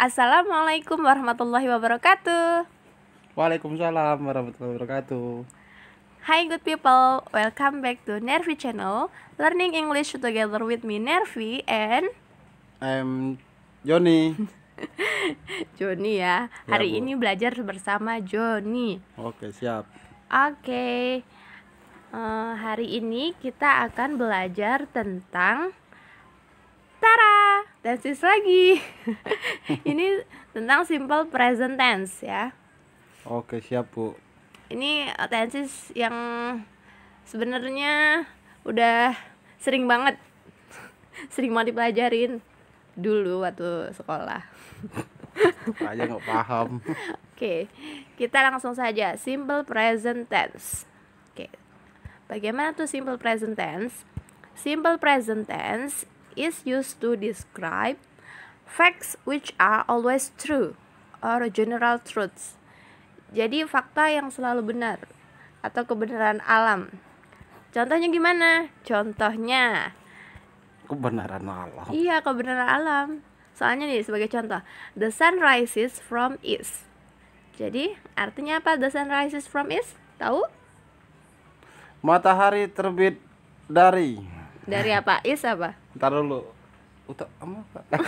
Assalamualaikum warahmatullahi wabarakatuh. Waalaikumsalam warahmatullahi wabarakatuh. Hi good people, welcome back to Nervi channel Learning English together with me Nervi and I'm Joni. Joni ya. Hari ya, ini belajar bersama Joni. Oke, siap. Oke. Uh, hari ini kita akan belajar tentang tenses lagi. ini tentang simple present tense ya. Oke, siap, Bu. Ini tenses yang sebenarnya udah sering banget sering mau dipelajarin dulu waktu sekolah. Aja nggak paham. Oke, kita langsung saja simple present tense. Oke, bagaimana tuh simple present tense? Simple present tense is used to describe facts which are always true or general truths. Jadi fakta yang selalu benar atau kebenaran alam. Contohnya gimana? Contohnya kebenaran alam. Iya, kebenaran alam. Soalnya nih sebagai contoh, the sun rises from east. Jadi, artinya apa the sun rises from east? Tahu? Matahari terbit dari Dari apa? East apa? ntar dulu utak apa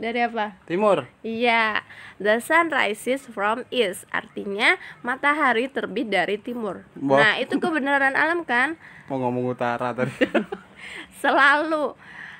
dari apa? Timur. Iya, the sun rises from east, artinya matahari terbit dari timur. Bo. Nah, itu kebenaran alam kan? Mau ngomong utara tadi. selalu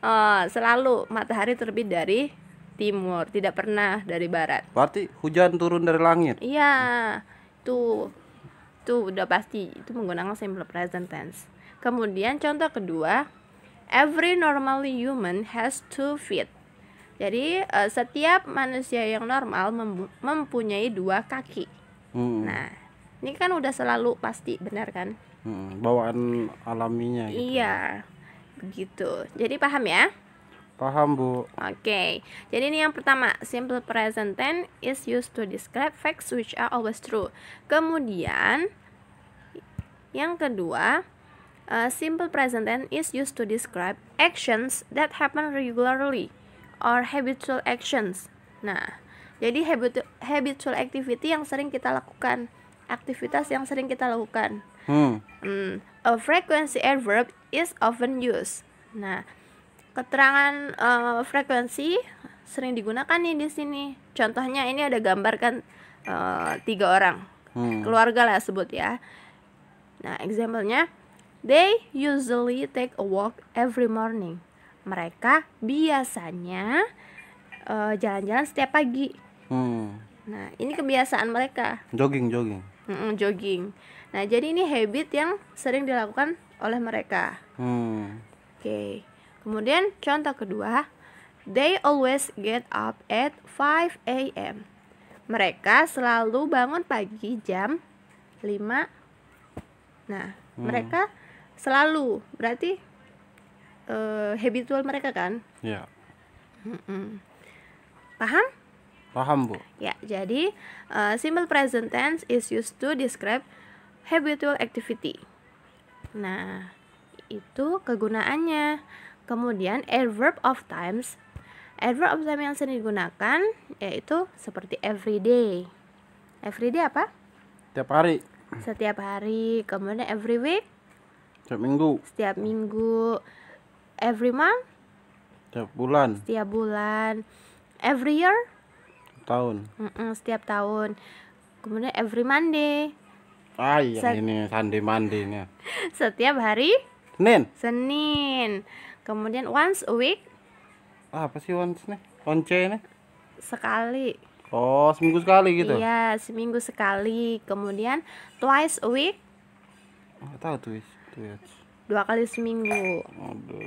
uh, selalu matahari terbit dari timur, tidak pernah dari barat. Berarti hujan turun dari langit. Iya. Tuh. Tuh udah pasti itu menggunakan simple present tense. Kemudian contoh kedua, every normal human has two feet. Jadi uh, setiap manusia yang normal mempunyai dua kaki. Hmm. Nah, ini kan udah selalu pasti benar kan? Hmm, bawaan alaminya. Gitu. Iya, begitu. Jadi paham ya? Paham bu. Oke, okay. jadi ini yang pertama simple present tense is used to describe facts which are always true. Kemudian yang kedua A simple present tense is used to describe actions that happen regularly or habitual actions. Nah, jadi habitu habitual activity yang sering kita lakukan, aktivitas yang sering kita lakukan. Hmm. Mm, A frequency adverb is often used. Nah, keterangan uh, eh, frekuensi sering digunakan nih di sini. Contohnya ini ada gambarkan uh, eh, tiga orang hmm. keluarga lah sebut ya. Nah, examplenya. They usually take a walk every morning. Mereka biasanya eh, jalan-jalan uh, setiap pagi. Hmm. Nah, ini kebiasaan mereka. Jogging, jogging. Mm -mm, jogging. Nah, jadi ini habit yang sering dilakukan oleh mereka. Hmm. Oke. Okay. Kemudian contoh kedua, they always get up at 5 a.m. Mereka selalu bangun pagi jam 5. Nah, hmm. mereka selalu berarti uh, habitual mereka kan ya mm -mm. paham paham bu ya jadi uh, simple present tense is used to describe habitual activity nah itu kegunaannya kemudian adverb of times adverb of time yang sering digunakan yaitu seperti everyday everyday apa setiap hari setiap hari kemudian every week setiap minggu. Setiap minggu. Every month? Setiap bulan. Setiap bulan. Every year? Tahun. Mm -mm, setiap tahun. Kemudian every Monday. Ah iya Set ini Sunday Monday ini. setiap hari? Senin. Senin. Kemudian once a week? Ah, apa sih once nih? Once nih? Sekali. Oh, seminggu sekali gitu? Iya, seminggu sekali. Kemudian twice a week? enggak tahu twice Dua kali seminggu.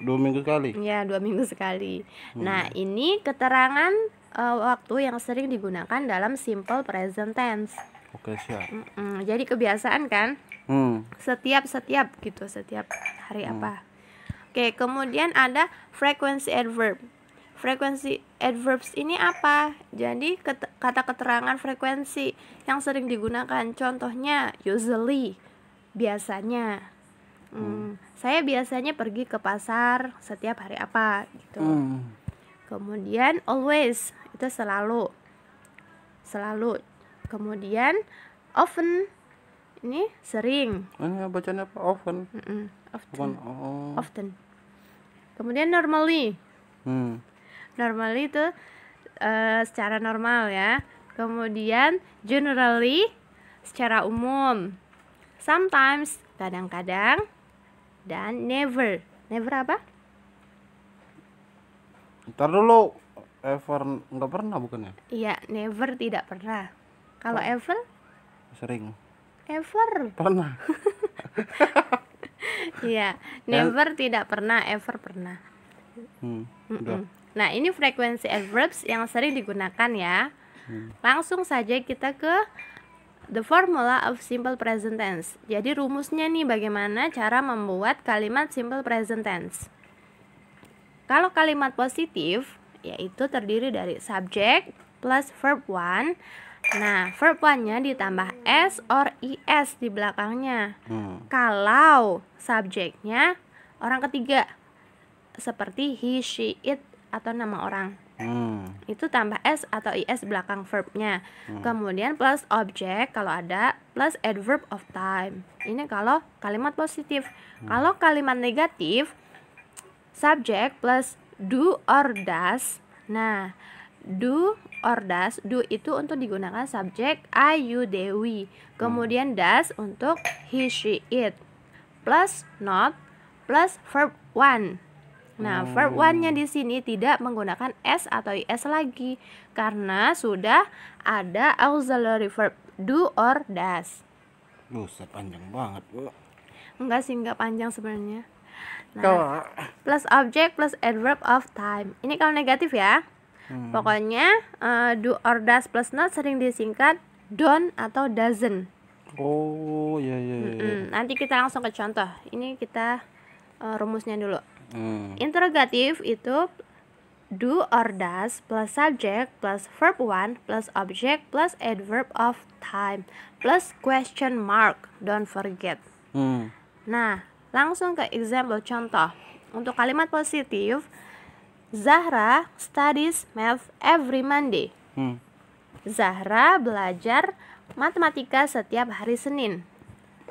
Dua minggu sekali. ya dua minggu sekali. Hmm. Nah, ini keterangan uh, waktu yang sering digunakan dalam simple present tense. Oke, siap. Mm -mm. Jadi kebiasaan kan? Hmm. Setiap setiap gitu, setiap hari hmm. apa? Oke, kemudian ada frequency adverb. Frequency adverbs ini apa? Jadi kata keterangan frekuensi yang sering digunakan contohnya usually, biasanya, Gitu. Hmm. Saya biasanya pergi ke pasar setiap hari apa gitu. Hmm. Kemudian always itu selalu, selalu. Kemudian often ini sering. Oh, ini bacanya apa? Often. Mm -mm. Often. Often. Oh. often. Kemudian normally. Hmm. Normally itu uh, secara normal ya. Kemudian generally secara umum. Sometimes kadang-kadang dan never. Never apa? Ntar dulu ever nggak pernah bukannya? Iya, never tidak pernah. Kalau oh. ever? Sering. Ever. Pernah. Iya, ya. never ya. tidak pernah, ever pernah. Hmm, mm Nah, ini frekuensi adverbs yang sering digunakan ya. Hmm. Langsung saja kita ke the formula of simple present tense. Jadi rumusnya nih bagaimana cara membuat kalimat simple present tense. Kalau kalimat positif yaitu terdiri dari subject plus verb one. Nah, verb one-nya ditambah s or is di belakangnya. Hmm. Kalau subjeknya orang ketiga seperti he, she, it atau nama orang itu tambah s atau is belakang verbnya hmm. kemudian plus object kalau ada plus adverb of time ini kalau kalimat positif hmm. kalau kalimat negatif subjek plus do or does nah do or does do itu untuk digunakan subjek I you Dewi kemudian hmm. does untuk he she it plus not plus verb one Nah, hmm. verb one-nya di sini tidak menggunakan s atau is lagi karena sudah ada auxiliary verb do or does. Buset panjang banget, Bu. Enggak sih, enggak panjang sebenarnya. Nah, plus object plus adverb of time. Ini kalau negatif ya. Hmm. Pokoknya uh, do or does plus not sering disingkat don atau doesn't. Oh, iya iya. iya. Nanti kita langsung ke contoh. Ini kita uh, rumusnya dulu. Hmm. Interrogative itu do or does plus subject plus verb one plus object plus adverb of time plus question mark. Don't forget. Hmm. Nah, langsung ke example contoh. Untuk kalimat positif, Zahra studies math every Monday. Hmm. Zahra belajar matematika setiap hari Senin.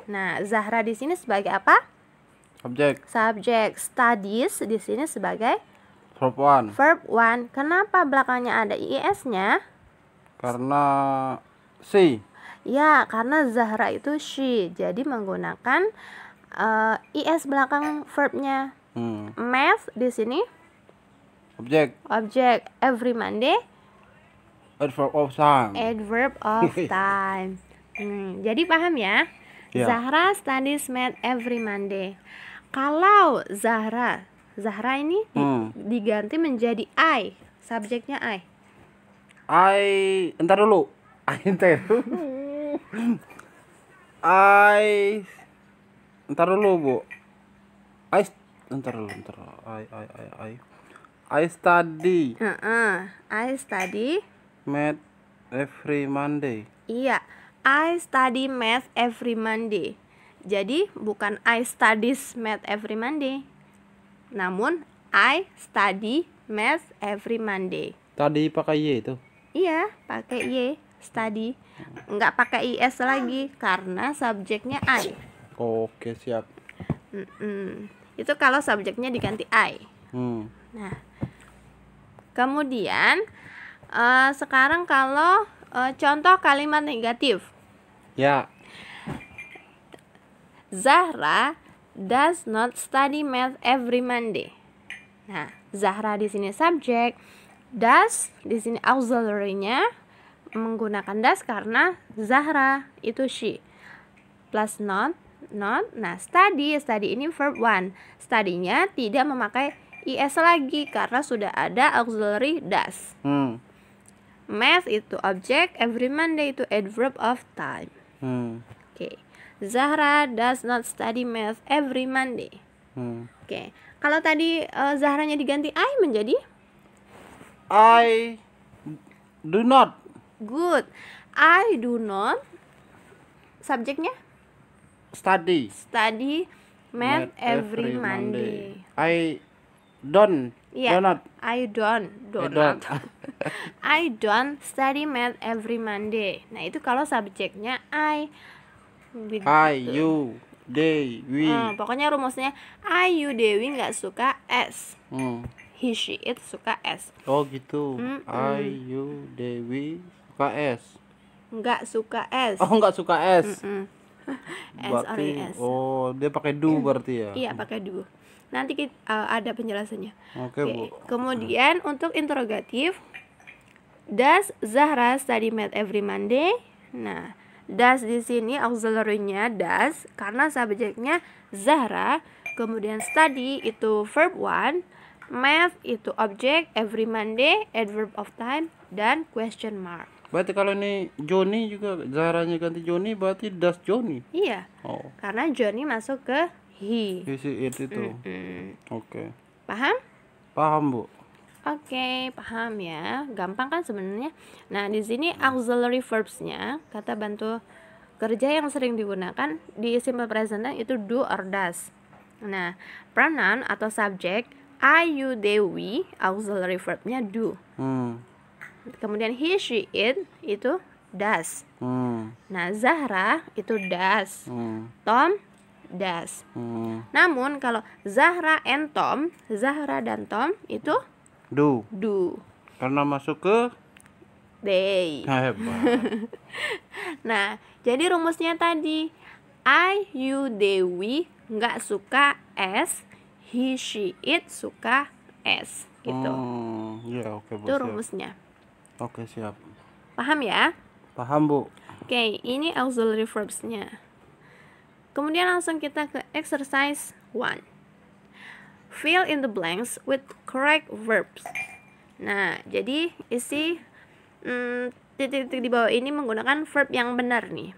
Nah, Zahra di sini sebagai apa? Subjek. Subjek. Studies di sini sebagai verb one. Verb one. Kenapa belakangnya ada is-nya? E karena si. Ya, karena Zahra itu she. Jadi menggunakan uh, eh, is e belakang verbnya. Hmm. Math di sini objek. Objek. Every Monday. Adverb of time. Adverb of time. hmm, jadi paham ya? Yeah. Zahra studies math every Monday. Kalau Zahra, Zahra ini hmm. diganti menjadi I, subjeknya I. I, entar dulu. I entar. I entar dulu, Bu. I entar dulu, entar. I I I I I study. Uh -uh. I study math every Monday. Iya, I study math every Monday. Jadi bukan I studies math every Monday, namun I study math every Monday. Tadi pakai Y itu? Iya, pakai Y, study. Enggak pakai IS lagi karena subjeknya I. Oke, siap. Mm -mm. Itu kalau subjeknya diganti I. Hmm. Nah, kemudian uh, sekarang kalau uh, contoh kalimat negatif. Ya Zahra does not study math every Monday. Nah, Zahra di sini subjek, does di sini auxiliary-nya menggunakan das karena Zahra itu she plus not not. Nah, study study ini verb one. Studinya tidak memakai is lagi karena sudah ada auxiliary does. Hmm. Math itu objek, every Monday itu adverb of time. Hmm. Oke. Okay. Zahra does not study math every Monday. Hmm. Oke. Okay. Kalau tadi uh, Zahranya diganti I menjadi I do not. Good. I do not. Subjeknya? Study. Study math, math every, every Monday. Monday. I don't. Yeah. Donut. I don't. don't. I don't study math every Monday. Nah, itu kalau subjeknya I. Ayu Dewi. Hmm, pokoknya rumusnya Ayu Dewi nggak suka S. Hmm. He she it suka S. Oh gitu. Hmm, -mm. Ayu Dewi suka S. Nggak suka S. Oh nggak suka S. Hmm, -mm. S berarti, S. Oh, dia pakai do berarti ya? Iya, pakai do. Nanti kita, uh, eh, ada penjelasannya. Oke, okay, okay. Bu. Kemudian hmm. untuk interrogatif, does Zahra study math every Monday? Nah, Das di sini auxiliary-nya das karena subjeknya Zahra, kemudian study itu verb one, math itu object, every Monday adverb of time dan question mark. Berarti kalau ini Joni juga Zahranya ganti Joni berarti das Joni. Iya. Oh. Karena Joni masuk ke he. Isi itu. Oke. Okay. Paham? Paham, Bu. Oke, okay, paham ya. Gampang kan sebenarnya. Nah, di sini auxiliary verbs-nya kata bantu kerja yang sering digunakan di simple present itu do or does. Nah, pronoun atau subject I, you, they, we auxiliary verb-nya do. Hmm. Kemudian he, she, it itu does. Hmm. Nah, Zahra itu does. Hmm. Tom does. Hmm. Namun kalau Zahra and Tom, Zahra dan Tom itu Do. Do. Karena masuk ke day. nah, jadi rumusnya tadi I, you, they, we nggak suka S, he, she, it suka S gitu. Hmm, ya, okay, Itu rumusnya. Oke, okay, siap. Paham ya? Paham, Bu. Oke, okay, ini auxiliary verbs-nya. Kemudian langsung kita ke exercise one fill in the blanks with correct verbs. Nah, jadi isi mm, titik-titik mm, di bawah ini menggunakan verb yang benar nih.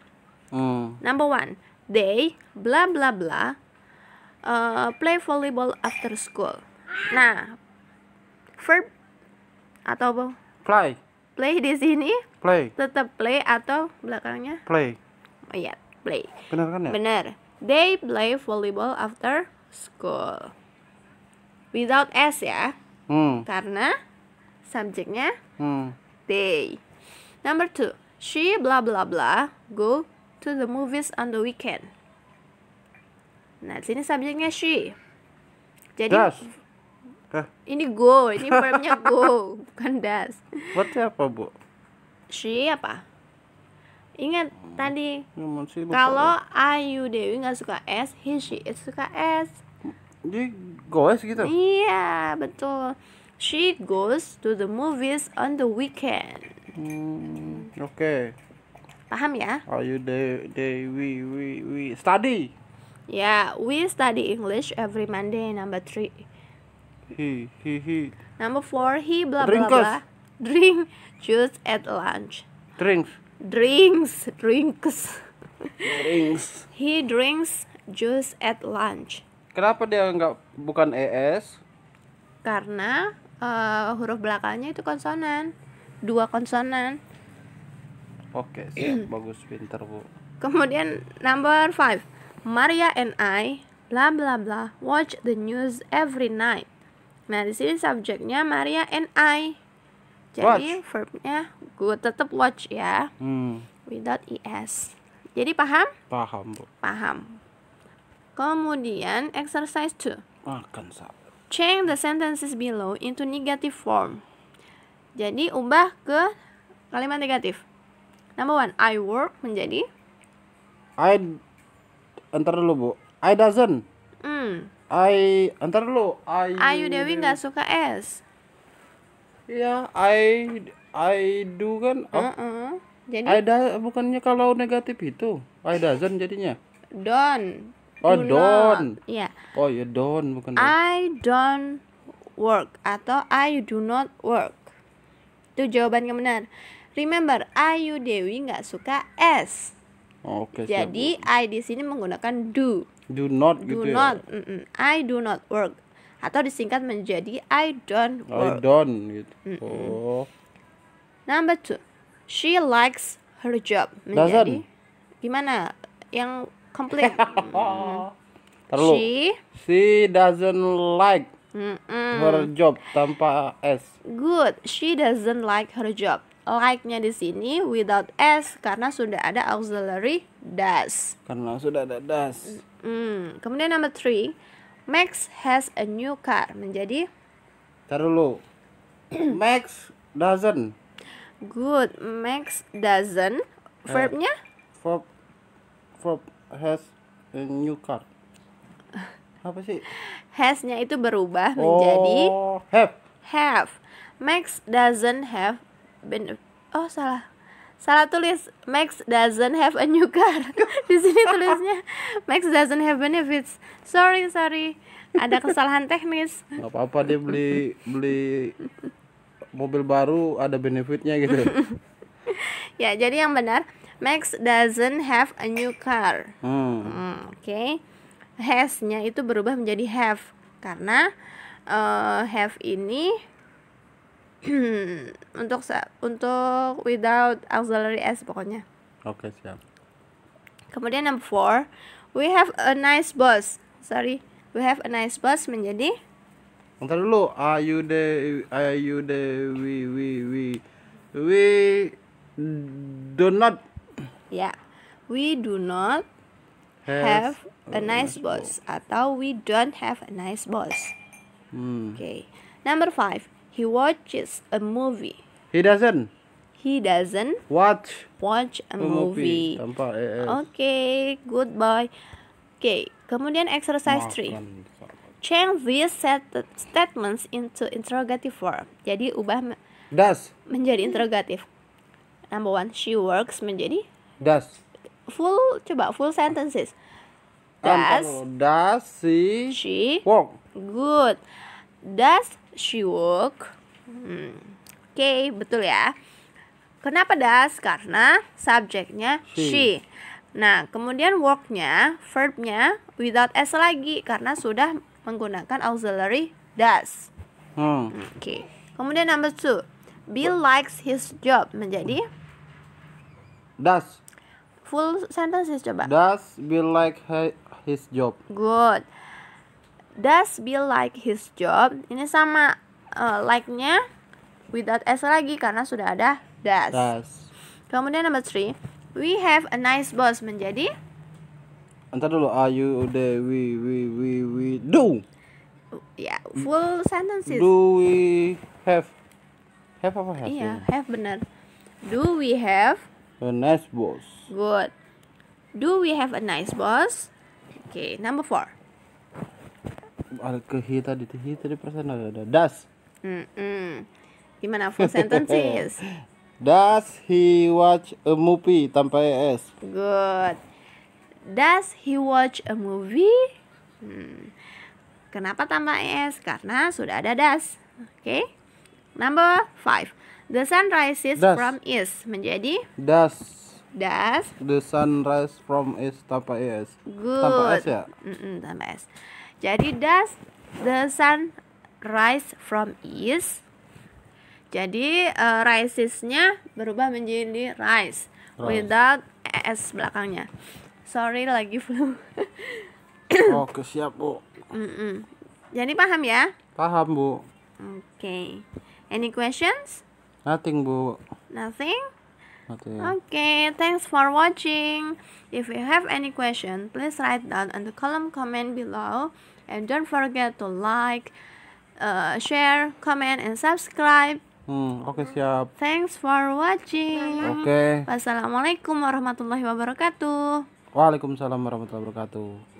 Mm. Number one, they bla bla bla uh, play volleyball after school. Nah, verb atau play. Play di sini. Play. Tetap play atau belakangnya? Play. Oh iya, play. Benar kan ya? Benar. They play volleyball after school without s ya hmm. karena subjeknya hmm. they number two she blah blah blah go to the movies on the weekend nah sini subjeknya she jadi das. ini go ini verbnya go bukan das what apa bu she apa Ingat hmm. tadi, kalau Ayu Dewi nggak suka S, he she it suka S. Di goes gitu? Iya, betul. She goes to the movies on the weekend. Hmm, oke. Okay. Paham ya? Are you they they we we we study? Ya, yeah, we study English every Monday number three. He he he. Number four, he blah Drinkers. blah blah. Drink juice at lunch. Drinks. Drinks, drinks. Drinks. he drinks juice at lunch. Kenapa dia nggak bukan ES? Karena uh, huruf belakangnya itu konsonan. Dua konsonan. Oke, siap. bagus pinter, Bu. Kemudian number five Maria and I bla bla bla watch the news every night. Nah, di sini subjeknya Maria and I. Jadi verbnya gue tetap watch ya. Hmm. Without es. Jadi paham? Paham, Bu. Paham. Kemudian exercise 2. Change the sentences below into negative form. Jadi ubah ke kalimat negatif. Number one, I work menjadi I entar dulu bu. I doesn't. Hmm. I entar dulu. I Ayu Dewi nggak suka es. Iya, I I do kan. Oh. Uh -uh. Jadi. I da bukannya kalau negatif itu I doesn't jadinya. Don't. Oh, do don't. Iya. Yeah. Oh, you don't bukan. Don't. I don't work atau I do not work. Itu jawaban yang benar. Remember, Ayu Dewi nggak suka S. Oke. Okay, Jadi siap. I di sini menggunakan do. Do not do gitu ya? not, ya. Mm -mm, I do not work atau disingkat menjadi I don't work. I don't gitu. Mm -mm. Oh. Number two, she likes her job menjadi Doesn't. gimana? Yang complete. Terlalu. She she doesn't like mm -mm. her job tanpa s. Good. She doesn't like her job. Like-nya di sini without s karena sudah ada auxiliary does. Karena sudah ada does. Mm. Kemudian number three, Max has a new car menjadi. Terlalu. Max doesn't. Good. Max doesn't. Verbnya? Eh, verb. Verb has a new car apa sih hasnya itu berubah oh, menjadi have have Max doesn't have been oh salah salah tulis Max doesn't have a new car di sini tulisnya Max doesn't have benefits sorry sorry ada kesalahan teknis nggak apa-apa dia beli beli mobil baru ada benefitnya gitu ya jadi yang benar Max doesn't have a new car. Hmm. Hmm, Oke. Okay. Has-nya itu berubah menjadi have karena uh, have ini untuk untuk without auxiliary s pokoknya. Oke, okay, siap. Kemudian number four, we have a nice boss. Sorry, we have a nice boss menjadi Ntar dulu, are you the are you the we we we we do not Ya, yeah. we do not have, have a nice boss. boss atau we don't have a nice boss. Hmm. Oke. Okay. Number five, he watches a movie. He doesn't. He doesn't watch watch a, a movie. movie. Oke, eh, eh. okay, boy. Oke, okay, kemudian exercise three, Change these set statements into interrogative form. Jadi ubah Does. menjadi interrogative Number one, she works menjadi Das. Full coba full sentences. Does does she, work? Good. Does she work? Hmm. Oke, okay, betul ya. Kenapa das? Karena subjeknya she. she. Nah, kemudian worknya, verbnya without s lagi karena sudah menggunakan auxiliary does. Hmm. Oke. Okay. Kemudian number two, Bill likes his job menjadi does full sentences coba does Bill like his job good does Bill like his job ini sama uh, eh, like nya without s lagi karena sudah ada does, does. kemudian number three we have a nice boss menjadi entar dulu are you the we we we we do ya yeah, full sentences do we have have apa have iya yeah, have benar do we have A nice boss. Good. Do we have a nice boss? Okay, number four. Al ke he tadi, tadi perasaan ada, ada. Das. Mm -mm. Gimana full sentences? Does he watch a movie tanpa es? Good. Does he watch a movie? Hmm. Kenapa tanpa es? Karena sudah ada das. Oke. Okay? Number five. The sun rises das. from east menjadi das. Das. The sun rises from east tanpa es. Good. Tanpa es ya. Mm -mm, tanpa es. Jadi das the sun rise from east. Jadi uh, risesnya berubah menjadi rise, rise. without es belakangnya. Sorry lagi flu. Oke oh, siap bu. Mm -mm. Jadi paham ya? Paham bu. Oke. Okay. Any questions? Nothing, Bu. Nothing? Nothing. Okay, thanks for watching. If you have any question, please write down in the column comment below. And don't forget to like, uh, share, comment, and subscribe. Hmm, oke okay, siap. Thanks for watching. Oke. Okay. Wassalamualaikum warahmatullahi wabarakatuh. Waalaikumsalam warahmatullahi wabarakatuh.